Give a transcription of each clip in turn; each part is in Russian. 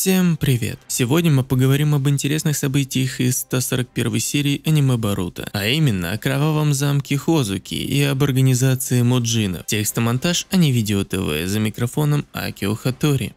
Всем привет! Сегодня мы поговорим об интересных событиях из 141 серии аниме Барута, а именно о кровавом замке Хозуки и об организации Моджинов. Текстомонтаж, а не видео ТВ, за микрофоном Акио Хатори.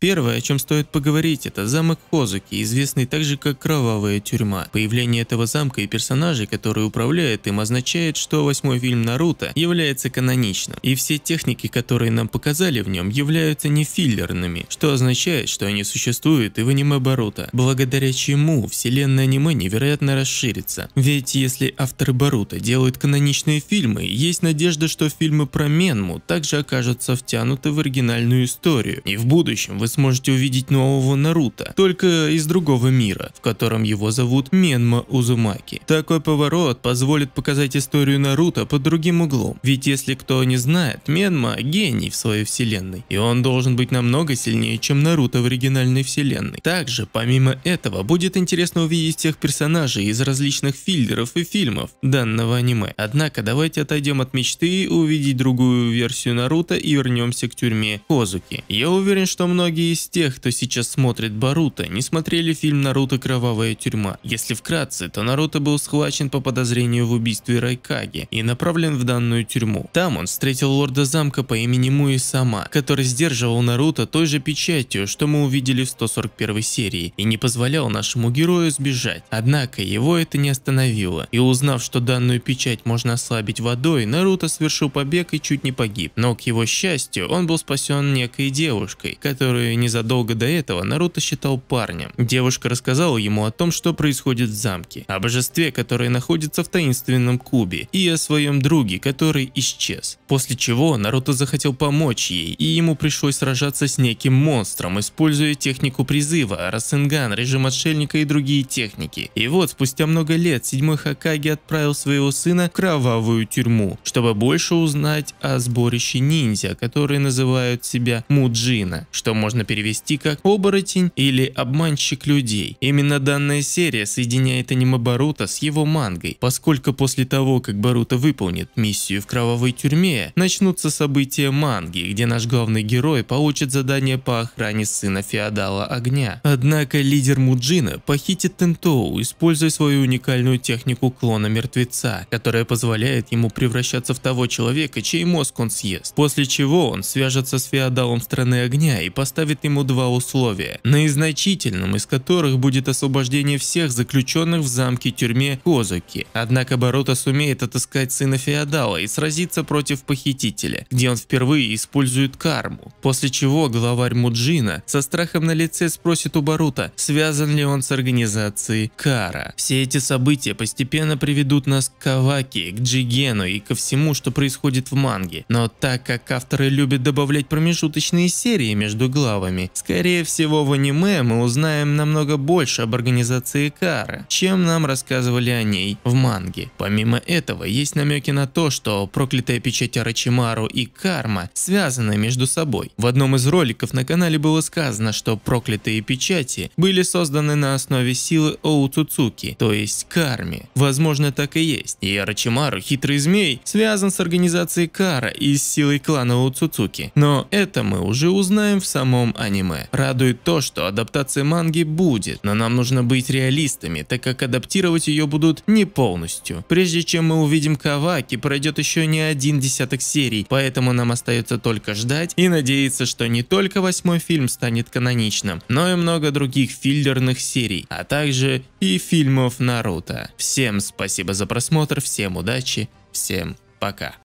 Первое, о чем стоит поговорить, это замок Хозуки, известный также как Кровавая тюрьма. Появление этого замка и персонажей, которые управляют им, означает, что восьмой фильм Наруто является каноничным, и все техники, которые нам показали в нем, являются не филлерными, что означает, что они существуют и в аниме Баруто, благодаря чему вселенная аниме невероятно расширится. Ведь если авторы Баруто делают каноничные фильмы, есть надежда, что фильмы про Менму также окажутся втянуты в оригинальную историю, и в будущем вы сможете увидеть нового Наруто, только из другого мира, в котором его зовут Менма Узумаки. Такой поворот позволит показать историю Наруто под другим углом, ведь если кто не знает, Менма – гений в своей вселенной, и он должен быть намного сильнее, чем Наруто в оригинальной вселенной. Также, помимо этого, будет интересно увидеть тех персонажей из различных филлеров и фильмов данного аниме. Однако, давайте отойдем от мечты увидеть другую версию Наруто и вернемся к тюрьме Козуки. Я уверен, что многие многие из тех, кто сейчас смотрит Баруто, не смотрели фильм «Наруто. Кровавая тюрьма». Если вкратце, то Наруто был схвачен по подозрению в убийстве Райкаги и направлен в данную тюрьму. Там он встретил лорда замка по имени Муи Сама, который сдерживал Наруто той же печатью, что мы увидели в 141 серии, и не позволял нашему герою сбежать. Однако его это не остановило, и узнав, что данную печать можно ослабить водой, Наруто совершил побег и чуть не погиб. Но к его счастью, он был спасен некой девушкой, которую ее незадолго до этого Наруто считал парнем. Девушка рассказала ему о том, что происходит в замке, о божестве, которое находится в таинственном кубе, и о своем друге, который исчез. После чего Наруто захотел помочь ей, и ему пришлось сражаться с неким монстром, используя технику призыва, Расенган, режим отшельника и другие техники. И вот, спустя много лет, седьмой Хакаги отправил своего сына в кровавую тюрьму, чтобы больше узнать о сборище ниндзя, которые называют себя Муджина, что можно можно перевести как «оборотень» или «обманщик людей». Именно данная серия соединяет аниме Барута с его мангой, поскольку после того, как Барута выполнит миссию в кровавой тюрьме, начнутся события манги, где наш главный герой получит задание по охране сына феодала огня. Однако лидер Муджина похитит Тентоу, используя свою уникальную технику клона мертвеца, которая позволяет ему превращаться в того человека, чей мозг он съест, после чего он свяжется с феодалом страны огня и поставит ставит ему два условия, наизначительным из которых будет освобождение всех заключенных в замке-тюрьме Козуки. Однако Баруто сумеет отыскать сына феодала и сразиться против похитителя, где он впервые использует карму. После чего главарь Муджина со страхом на лице спросит у Барута, связан ли он с организацией Кара. Все эти события постепенно приведут нас к Каваки, к Джигену и ко всему, что происходит в манге. Но так как авторы любят добавлять промежуточные серии между главами, главами. Скорее всего, в аниме мы узнаем намного больше об организации Кара, чем нам рассказывали о ней в манге. Помимо этого, есть намеки на то, что проклятая печать Арачимару и Карма связаны между собой. В одном из роликов на канале было сказано, что проклятые печати были созданы на основе силы Оуцуцуки, то есть Карми. Возможно, так и есть. И Арачимару, хитрый змей, связан с организацией Кара и с силой клана Оуцуцуки. Но это мы уже узнаем в самом новом аниме. Радует то, что адаптация манги будет, но нам нужно быть реалистами, так как адаптировать ее будут не полностью. Прежде чем мы увидим Каваки, пройдет еще не один десяток серий, поэтому нам остается только ждать и надеяться, что не только восьмой фильм станет каноничным, но и много других филлерных серий, а также и фильмов Наруто. Всем спасибо за просмотр, всем удачи, всем пока.